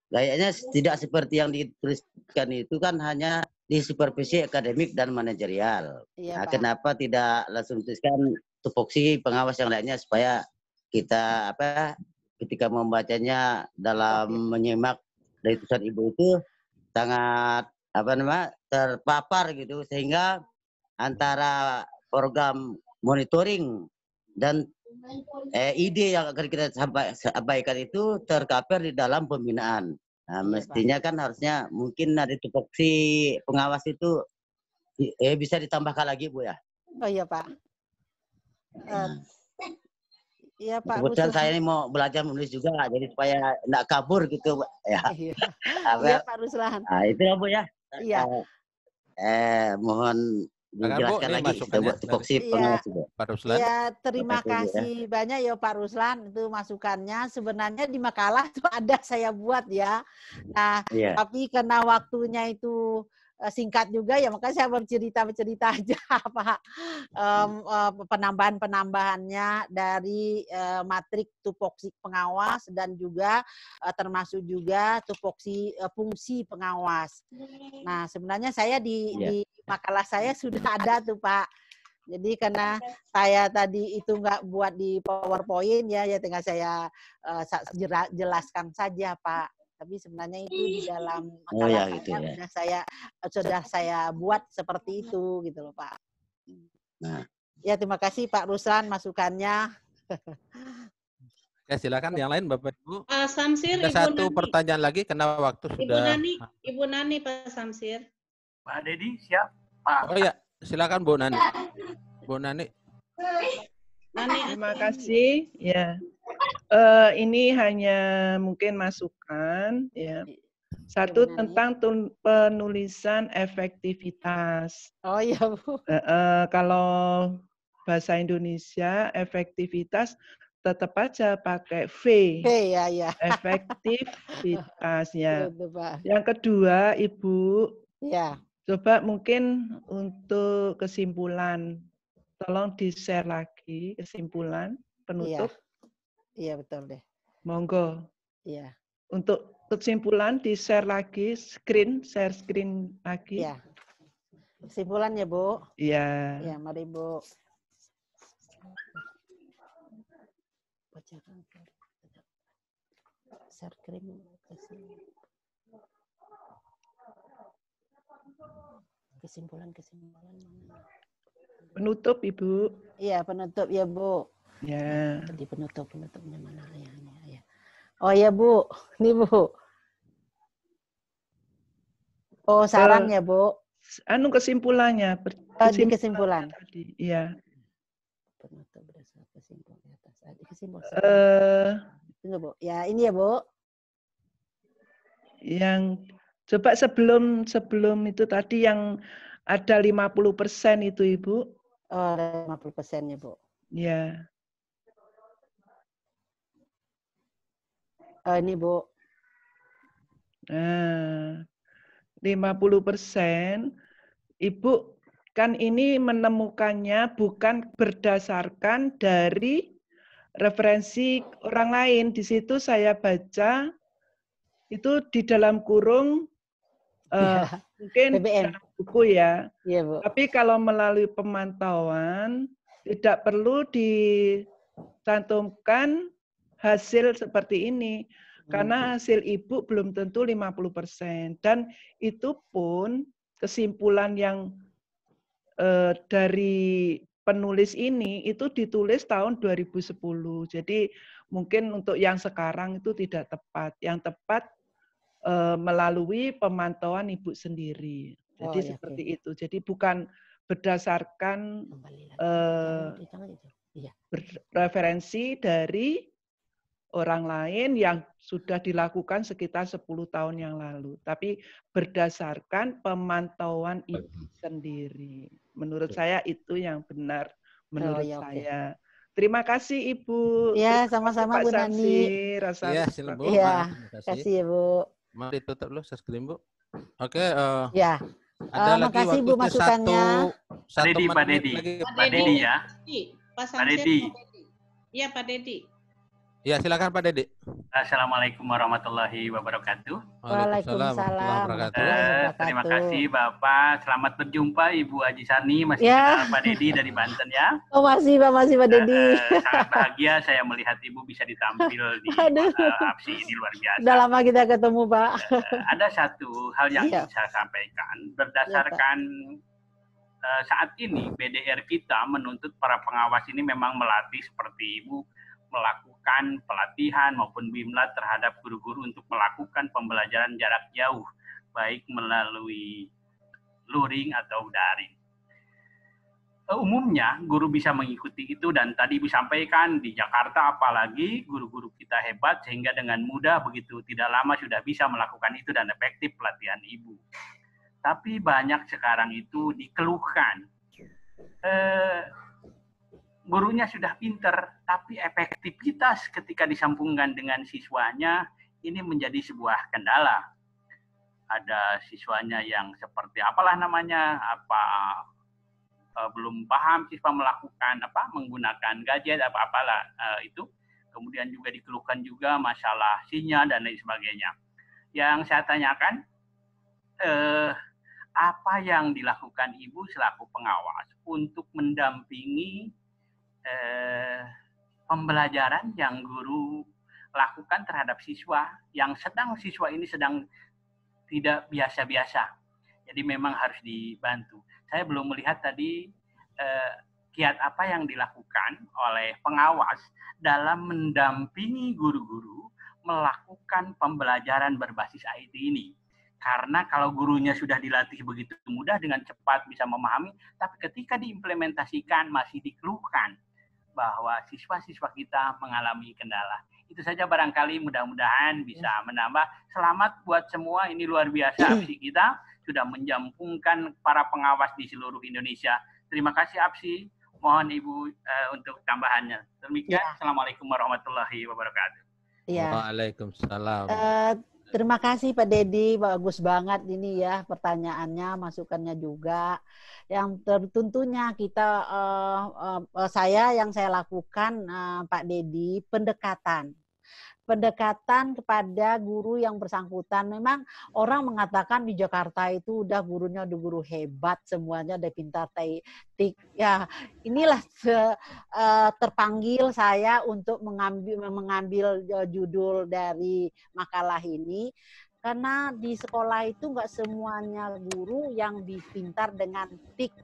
kayaknya tidak seperti yang dituliskan itu kan hanya di supervisi akademik dan manajerial. Iya, nah, kenapa tidak langsung tuliskan tupoksi pengawas yang lainnya supaya kita apa ketika membacanya dalam Oke. menyimak dari tulisan ibu itu sangat apa namanya terpapar gitu sehingga antara program monitoring dan eh, ide yang akan kita sampaikan itu terkaper di dalam pembinaan. Nah, iya, mestinya kan harusnya mungkin ada tupoksi pengawas itu eh, bisa ditambahkan lagi Bu ya. Oh iya Pak. Nah. Iya Pak. Kebetulan saya ini mau belajar menulis juga, jadi supaya tidak kabur gitu, Bu. Ya. (laughs) Iya iya Pak Ruslan. Nah, itu ya Bu ya. Iya. Eh, eh mohon dijelaskan nah, lagi coba tupoksi ya, Pak Ruslan. Ya, terima kasih ya. banyak ya Pak Ruslan itu masukannya. Sebenarnya di makalah itu (laughs) ada saya buat ya. Nah, ya. tapi karena waktunya itu Eh, singkat juga ya makanya saya bercerita bercerita (laughs) aja apa um, uh, eh, penambahan penambahannya dari uh, matrik tupoksi pengawas dan juga uh, termasuk juga tupoksi uh, fungsi pengawas. Nah sebenarnya saya di, yeah. di makalah saya sudah (laughs) ada tuh Pak. Jadi karena saya tadi itu nggak buat di PowerPoint ya, ya tinggal saya uh, jelaskan saja Pak tapi sebenarnya itu di dalam makalah oh, ya, gitu, ya. sudah saya sudah saya buat seperti itu gitu loh Pak. Hmm. Nah. Ya terima kasih Pak Ruslan masukannya. Ya silakan yang lain Bapak Ibu. Pak Samsir, Ibu satu Nani. pertanyaan lagi karena waktu Ibu sudah. Ibu Nani, Ibu Nani Pak Samsir. Pak Dedi siap. Pak. Oh ya, silakan Bu Nani. Bu Nani. Nani. Terima kasih. Ya uh, ini hanya mungkin masukan ya. Iya. Satu tentang penulisan efektivitas. Oh iya bu. Uh, uh, kalau bahasa Indonesia efektivitas tetap aja pakai V. V ya ya. Efektivitasnya. Yang kedua ibu. Ya. Coba mungkin untuk kesimpulan, tolong di share lagi kesimpulan penutup. Ya Iya betul deh. Monggo. Iya. Untuk kesimpulan di share lagi screen, share screen lagi. Iya. Kesimpulan ya Bu. Iya. Iya mari Bu. Bacakan share screen kesimpulan kesimpulan penutup ibu iya penutup ya bu Ya. Di penutup penutupnya mana ya, ya, ya. Oh ya Bu, ini Bu. Oh sarannya Bu. Anu kesimpulannya. Oh, kesimpulan. kesimpulan. Iya. Penutup berdasar kesimpulan atas. Ah, kesimpulan. Uh, Bu. Ya ini ya Bu. Yang coba sebelum sebelum itu tadi yang ada 50 persen itu Ibu. Oh, 50 persennya Bu. Ya. Uh, ini Bu. Nah, eh, 50 Ibu kan ini menemukannya bukan berdasarkan dari referensi orang lain. Di situ saya baca itu di dalam kurung uh, ya, mungkin buku ya. ya Bu. Tapi kalau melalui pemantauan tidak perlu dicantumkan hasil seperti ini. Hmm. Karena hasil ibu belum tentu 50%. Dan itu pun kesimpulan yang eh, dari penulis ini itu ditulis tahun 2010. Jadi mungkin untuk yang sekarang itu tidak tepat. Yang tepat eh, melalui pemantauan ibu sendiri. Oh, Jadi oh, iya, seperti iya. itu. Jadi bukan berdasarkan eh, iya. referensi dari orang lain yang sudah dilakukan sekitar 10 tahun yang lalu, tapi berdasarkan pemantauan itu sendiri. Menurut saya itu yang benar menurut oh, ya, saya. Terima kasih Ibu. Ya, sama-sama Bu Nani. Iya, ya, silakan Ya, terima kasih ya Bu. Mau ditutup dulu screen Bu. Oke, uh, ya. Ada uh, lagi makasih Bu masukannya. Satu, Pak Dedi, Pak Dedi. Pak Dedi ya. Pak Dedi. Iya, Pak Dedi. Ya, silakan Pak Dede. Assalamualaikum warahmatullahi wabarakatuh. Waalaikumsalam. Waalaikumsalam. Wabarakatuh. Uh, terima kasih Bapak. Selamat berjumpa Ibu Haji Sani. Masih ya. Pak Dedi dari Banten ya. Oh, masih Pak, masih Pak Dedi. Uh, eh, eh, sangat bahagia saya melihat Ibu bisa ditampil (laughs) di Uh, APSI ini luar biasa. Sudah lama kita ketemu Pak. Uh, ada satu hal yang ya. saya sampaikan iya, berdasarkan ya, uh, saat ini BDR kita menuntut para pengawas ini memang melatih seperti Ibu melakukan pelatihan maupun BIMLA terhadap guru-guru untuk melakukan pembelajaran jarak jauh, baik melalui luring atau daring. Umumnya guru bisa mengikuti itu dan tadi ibu sampaikan di Jakarta apalagi guru-guru kita hebat sehingga dengan mudah begitu tidak lama sudah bisa melakukan itu dan efektif pelatihan ibu. Tapi banyak sekarang itu dikeluhkan. Eh, gurunya sudah pinter, tapi efektivitas ketika disambungkan dengan siswanya ini menjadi sebuah kendala. Ada siswanya yang seperti apalah namanya, apa eh, belum paham siswa melakukan apa menggunakan gadget apa apalah eh, itu. Kemudian juga dikeluhkan juga masalah sinyal dan lain sebagainya. Yang saya tanyakan eh, apa yang dilakukan ibu selaku pengawas untuk mendampingi Eh, pembelajaran yang guru lakukan terhadap siswa yang sedang siswa ini sedang tidak biasa-biasa. Jadi memang harus dibantu. Saya belum melihat tadi eh, kiat apa yang dilakukan oleh pengawas dalam mendampingi guru-guru melakukan pembelajaran berbasis IT ini. Karena kalau gurunya sudah dilatih begitu mudah dengan cepat bisa memahami, tapi ketika diimplementasikan masih dikeluhkan bahwa siswa-siswa kita mengalami kendala. Itu saja barangkali mudah-mudahan bisa menambah. Selamat buat semua, ini luar biasa aksi kita. Sudah menjampungkan para pengawas di seluruh Indonesia. Terima kasih APSI, mohon Ibu uh, untuk tambahannya. Demikian, ya. Assalamualaikum warahmatullahi wabarakatuh. Ya. Waalaikumsalam. Uh, Terima kasih Pak Dedi, bagus banget ini ya pertanyaannya, masukannya juga. Yang tentunya kita uh, uh, saya yang saya lakukan uh, Pak Dedi pendekatan pendekatan kepada guru yang bersangkutan. Memang orang mengatakan di Jakarta itu udah gurunya udah guru hebat semuanya udah pintar tik. Ya, inilah eh, terpanggil saya untuk mengambil mengambil eh, judul dari makalah ini karena di sekolah itu nggak semuanya guru yang dipintar dengan tik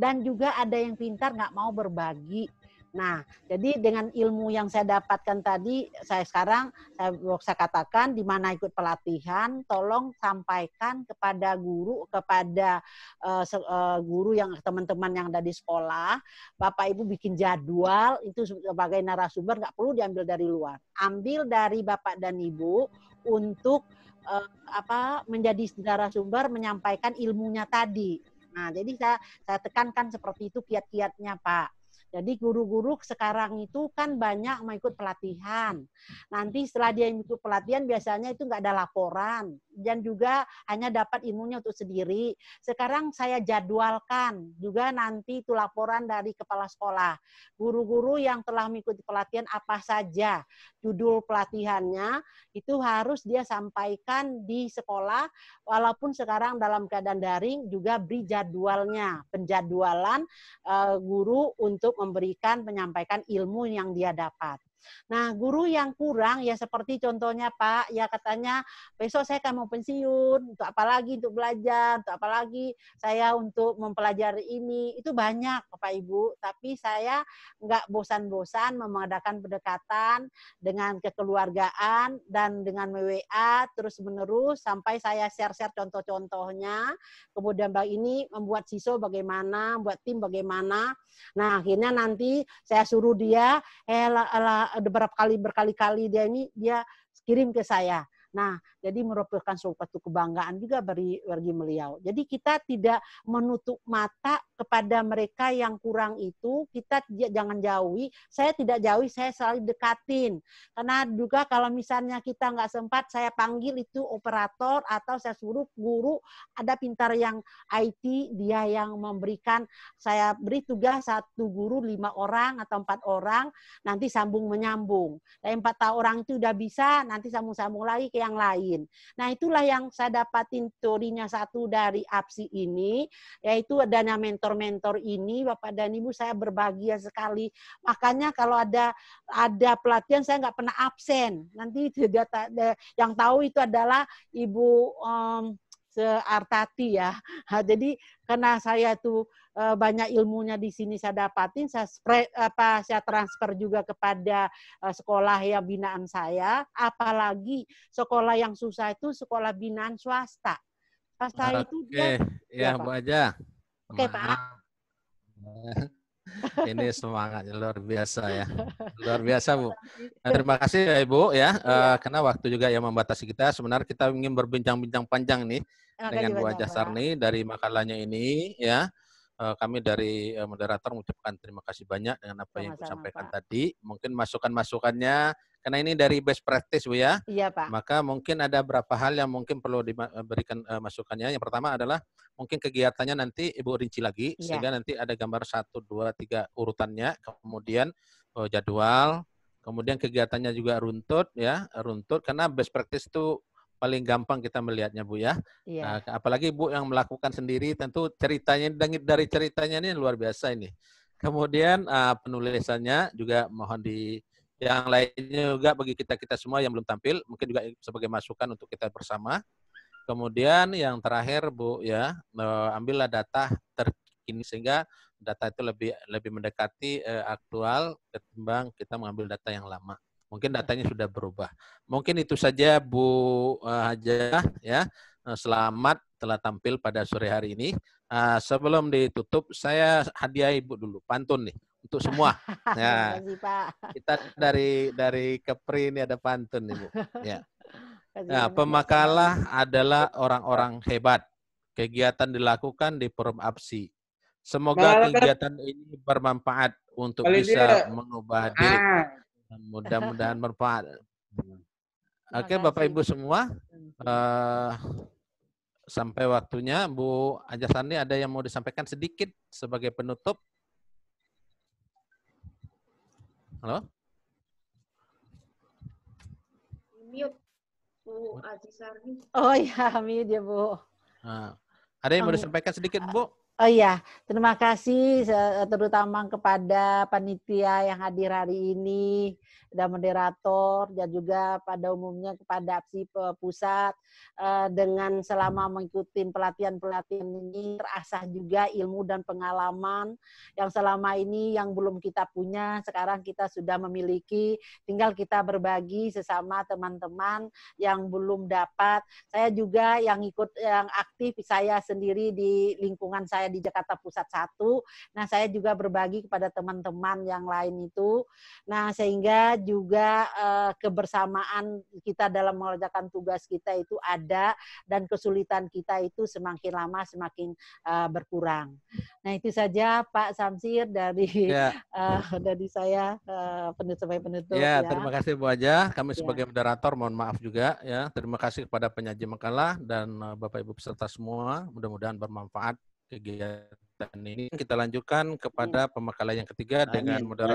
dan juga ada yang pintar nggak mau berbagi Nah, jadi dengan ilmu yang saya dapatkan tadi, saya sekarang saya, saya katakan di mana ikut pelatihan, tolong sampaikan kepada guru, kepada uh, uh, guru yang teman-teman yang ada di sekolah, Bapak Ibu bikin jadwal itu sebagai narasumber nggak perlu diambil dari luar, ambil dari Bapak dan Ibu untuk uh, apa menjadi narasumber menyampaikan ilmunya tadi. Nah, jadi saya saya tekankan seperti itu kiat-kiatnya Pak jadi guru-guru sekarang itu kan banyak mengikut pelatihan. Nanti setelah dia ikut pelatihan biasanya itu nggak ada laporan dan juga hanya dapat ilmunya untuk sendiri. Sekarang saya jadwalkan juga nanti itu laporan dari kepala sekolah. Guru-guru yang telah mengikuti pelatihan apa saja, judul pelatihannya itu harus dia sampaikan di sekolah walaupun sekarang dalam keadaan daring juga beri jadwalnya, penjadwalan eh, guru untuk memberikan, menyampaikan ilmu yang dia dapat. Nah, guru yang kurang ya seperti contohnya Pak, ya katanya besok saya akan mau pensiun, untuk apalagi untuk belajar, untuk apalagi saya untuk mempelajari ini. Itu banyak Bapak Ibu, tapi saya nggak bosan-bosan mengadakan pendekatan dengan kekeluargaan dan dengan WA terus menerus sampai saya share-share contoh-contohnya. Kemudian Mbak ini membuat siswa bagaimana, buat tim bagaimana. Nah, akhirnya nanti saya suruh dia, eh, la, la, ada berapa kali berkali-kali dia ini dia kirim ke saya Nah, jadi merupakan suatu kebanggaan juga bagi, bagi beliau. Jadi kita tidak menutup mata kepada mereka yang kurang itu, kita jangan jauhi. Saya tidak jauhi, saya selalu dekatin. Karena juga kalau misalnya kita nggak sempat, saya panggil itu operator atau saya suruh guru, ada pintar yang IT, dia yang memberikan, saya beri tugas satu guru lima orang atau empat orang, nanti sambung menyambung. Dan empat orang itu udah bisa, nanti sambung-sambung lagi ke yang lain. Nah, itulah yang saya dapatin teorinya satu dari APSI ini, yaitu adanya mentor-mentor ini, Bapak dan Ibu, saya berbahagia sekali. Makanya kalau ada ada pelatihan, saya nggak pernah absen. Nanti eh, yang tahu itu adalah Ibu um, seartati ya. Ha, jadi karena saya tuh eh, banyak ilmunya di sini saya dapatin, saya spread apa saya transfer juga kepada eh, sekolah ya binaan saya, apalagi sekolah yang susah itu sekolah binaan swasta. Swasta itu dia, ya, ya Bu Aja. Oke, Pak. Ini semangatnya luar biasa ya. (laughs) Luar biasa, Bu. Nah, iya. terima kasih ya, Ibu ya. Uh, karena waktu juga yang membatasi kita. Sebenarnya kita ingin berbincang-bincang panjang nih Maka dengan Bu Aja Sarni dari makalahnya ini ya. Uh, kami dari eh, moderator mengucapkan terima kasih banyak dengan apa Sama-sama, yang disampaikan tadi. Mungkin masukan-masukannya karena ini dari best practice Bu ya. Iya Pak. Maka mungkin ada berapa hal yang mungkin perlu diberikan eh, uh, eh, masukannya. Yang pertama adalah mungkin kegiatannya nanti Ibu rinci lagi ya. sehingga nanti ada gambar satu, dua, tiga urutannya, kemudian uh, jadwal, kemudian kegiatannya juga runtut ya, runtut karena best practice itu paling gampang kita melihatnya Bu ya. Iya. Nah, apalagi Bu yang melakukan sendiri tentu ceritanya dari ceritanya ini luar biasa ini. Kemudian uh, penulisannya juga mohon di yang lainnya juga bagi kita kita semua yang belum tampil mungkin juga sebagai masukan untuk kita bersama. Kemudian yang terakhir Bu ya eh, ambillah data terkini sehingga data itu lebih lebih mendekati eh, aktual ketimbang kita mengambil data yang lama. Mungkin datanya sudah berubah. Mungkin itu saja Bu eh, Haja ya. Eh, selamat telah tampil pada sore hari ini. Uh, sebelum ditutup, saya hadiah Ibu dulu, pantun nih untuk semua. (laughs) Ya. Kita dari dari Kepri ini ada pantun Ibu. (laughs) Ya. Nah, pemakalah adalah orang-orang hebat. Kegiatan dilakukan di forum APSI. Semoga Malah, kegiatan ini bermanfaat untuk bisa dia. mengubah diri. Ah. Mudah-mudahan bermanfaat. Oke, okay, Bapak Ibu semua. Uh, sampai waktunya Bu Ajasani ada yang mau disampaikan sedikit sebagai penutup. Halo? Mute. Bu Aziz Oh iya, (laughs) mute ya Bu. Nah, ada yang mau disampaikan sedikit Bu? Oh iya, terima kasih terutama kepada panitia yang hadir hari ini dan moderator dan juga pada umumnya kepada si pusat eh, dengan selama mengikuti pelatihan-pelatihan ini terasah juga ilmu dan pengalaman yang selama ini yang belum kita punya sekarang kita sudah memiliki tinggal kita berbagi sesama teman-teman yang belum dapat saya juga yang ikut yang aktif saya sendiri di lingkungan saya di Jakarta Pusat satu nah saya juga berbagi kepada teman-teman yang lain itu nah sehingga juga uh, kebersamaan kita dalam mengerjakan tugas kita itu ada dan kesulitan kita itu semakin lama semakin uh, berkurang. Nah itu saja Pak Samsir dari ya. uh, dari saya uh, penutup penutup. Ya, ya terima kasih Bu Aja. Kami ya. sebagai moderator mohon maaf juga ya. Terima kasih kepada penyaji makalah dan Bapak Ibu peserta semua. Mudah-mudahan bermanfaat kegiatan ini. Kita lanjutkan kepada ya. pemakalah yang ketiga dengan moderator.